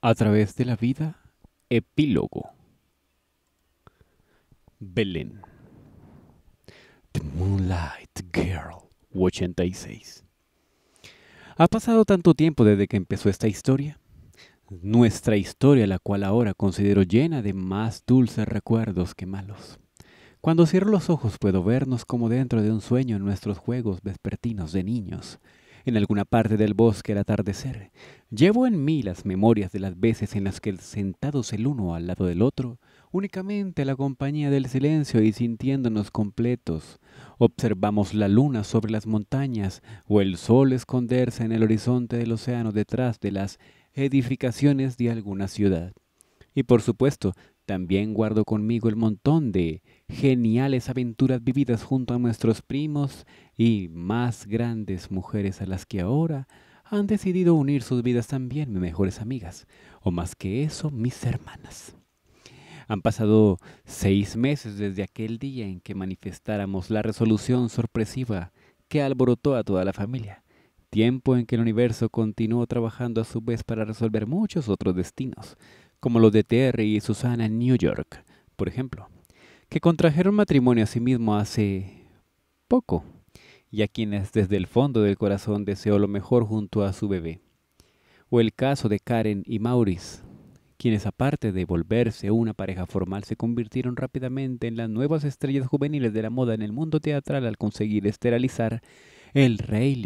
A través de la vida, epílogo. Belén. The Moonlight Girl, 86. Ha pasado tanto tiempo desde que empezó esta historia. Nuestra historia, la cual ahora considero llena de más dulces recuerdos que malos. Cuando cierro los ojos puedo vernos como dentro de un sueño en nuestros juegos vespertinos de niños en alguna parte del bosque al atardecer. Llevo en mí las memorias de las veces en las que sentados el uno al lado del otro, únicamente a la compañía del silencio y sintiéndonos completos, observamos la luna sobre las montañas o el sol esconderse en el horizonte del océano detrás de las edificaciones de alguna ciudad. Y por supuesto, también guardo conmigo el montón de geniales aventuras vividas junto a nuestros primos y más grandes mujeres a las que ahora han decidido unir sus vidas también mis mejores amigas, o más que eso, mis hermanas. Han pasado seis meses desde aquel día en que manifestáramos la resolución sorpresiva que alborotó a toda la familia, tiempo en que el universo continuó trabajando a su vez para resolver muchos otros destinos, como los de Terry y Susana en New York, por ejemplo, que contrajeron matrimonio a sí mismo hace poco y a quienes desde el fondo del corazón deseó lo mejor junto a su bebé. O el caso de Karen y Maurice, quienes aparte de volverse una pareja formal se convirtieron rápidamente en las nuevas estrellas juveniles de la moda en el mundo teatral al conseguir esterilizar el Rey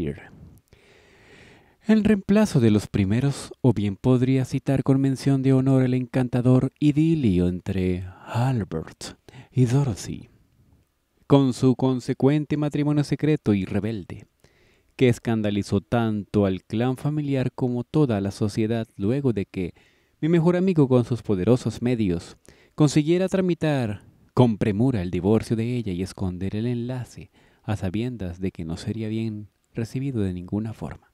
el reemplazo de los primeros, o bien podría citar con mención de honor el encantador idilio entre Albert y Dorothy, con su consecuente matrimonio secreto y rebelde, que escandalizó tanto al clan familiar como toda la sociedad luego de que mi mejor amigo con sus poderosos medios consiguiera tramitar con premura el divorcio de ella y esconder el enlace a sabiendas de que no sería bien recibido de ninguna forma.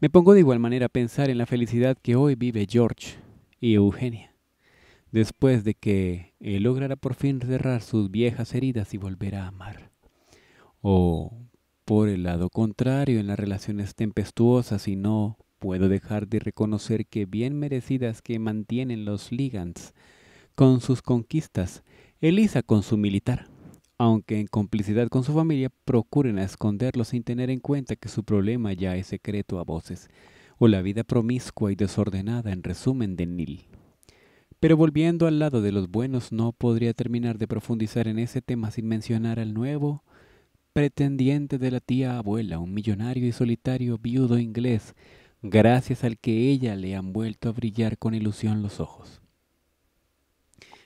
Me pongo de igual manera a pensar en la felicidad que hoy vive George y Eugenia, después de que él logrará por fin cerrar sus viejas heridas y volver a amar. O, por el lado contrario, en las relaciones tempestuosas y no puedo dejar de reconocer que bien merecidas que mantienen los Ligands con sus conquistas, Elisa con su militar aunque en complicidad con su familia procuren esconderlo sin tener en cuenta que su problema ya es secreto a voces, o la vida promiscua y desordenada en resumen de Nil. Pero volviendo al lado de los buenos, no podría terminar de profundizar en ese tema sin mencionar al nuevo pretendiente de la tía abuela, un millonario y solitario viudo inglés, gracias al que ella le han vuelto a brillar con ilusión los ojos.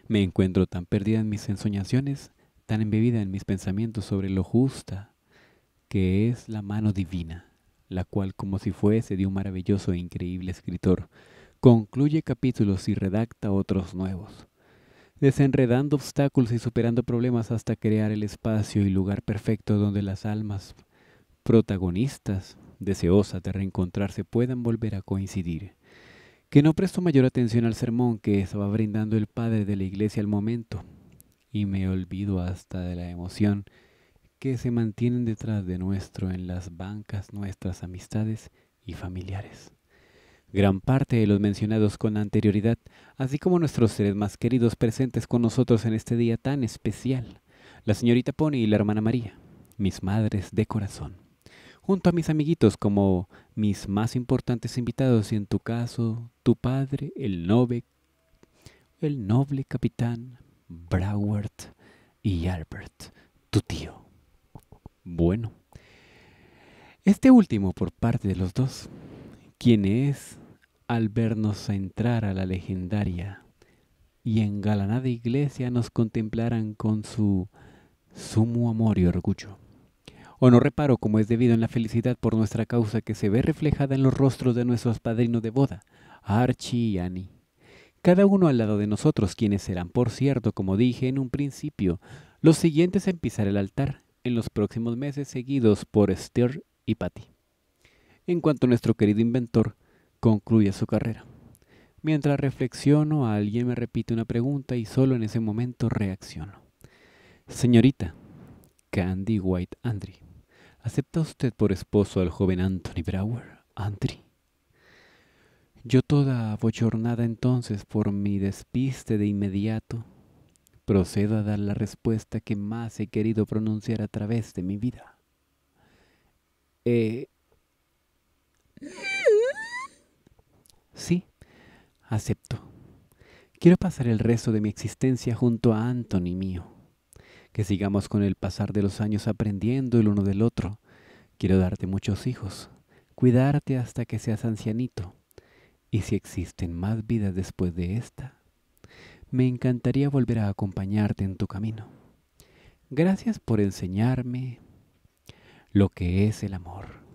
Me encuentro tan perdida en mis ensoñaciones tan embebida en mis pensamientos sobre lo justa que es la mano divina, la cual como si fuese de un maravilloso e increíble escritor, concluye capítulos y redacta otros nuevos, desenredando obstáculos y superando problemas hasta crear el espacio y lugar perfecto donde las almas protagonistas, deseosas de reencontrarse, puedan volver a coincidir. Que no presto mayor atención al sermón que estaba brindando el padre de la iglesia al momento, y me olvido hasta de la emoción que se mantienen detrás de nuestro en las bancas nuestras amistades y familiares. Gran parte de los mencionados con anterioridad, así como nuestros seres más queridos presentes con nosotros en este día tan especial, la señorita Pony y la hermana María, mis madres de corazón, junto a mis amiguitos como mis más importantes invitados y en tu caso, tu padre, el noble, el noble capitán Broward y Albert, tu tío. Bueno, este último por parte de los dos, quien es, al vernos entrar a la legendaria y engalanada iglesia, nos contemplaran con su sumo amor y orgullo. O no reparo como es debido en la felicidad por nuestra causa que se ve reflejada en los rostros de nuestros padrinos de boda, Archie y Annie cada uno al lado de nosotros, quienes serán, por cierto, como dije en un principio, los siguientes en pisar el altar en los próximos meses seguidos por Esther y Patty. En cuanto nuestro querido inventor concluye su carrera. Mientras reflexiono, alguien me repite una pregunta y solo en ese momento reacciono. Señorita, Candy White Andri, ¿acepta usted por esposo al joven Anthony Brower, Andri? Yo toda bochornada entonces por mi despiste de inmediato, procedo a dar la respuesta que más he querido pronunciar a través de mi vida. Eh, sí, acepto. Quiero pasar el resto de mi existencia junto a Anthony mío. Que sigamos con el pasar de los años aprendiendo el uno del otro. Quiero darte muchos hijos, cuidarte hasta que seas ancianito y si existen más vidas después de esta, me encantaría volver a acompañarte en tu camino. Gracias por enseñarme lo que es el amor.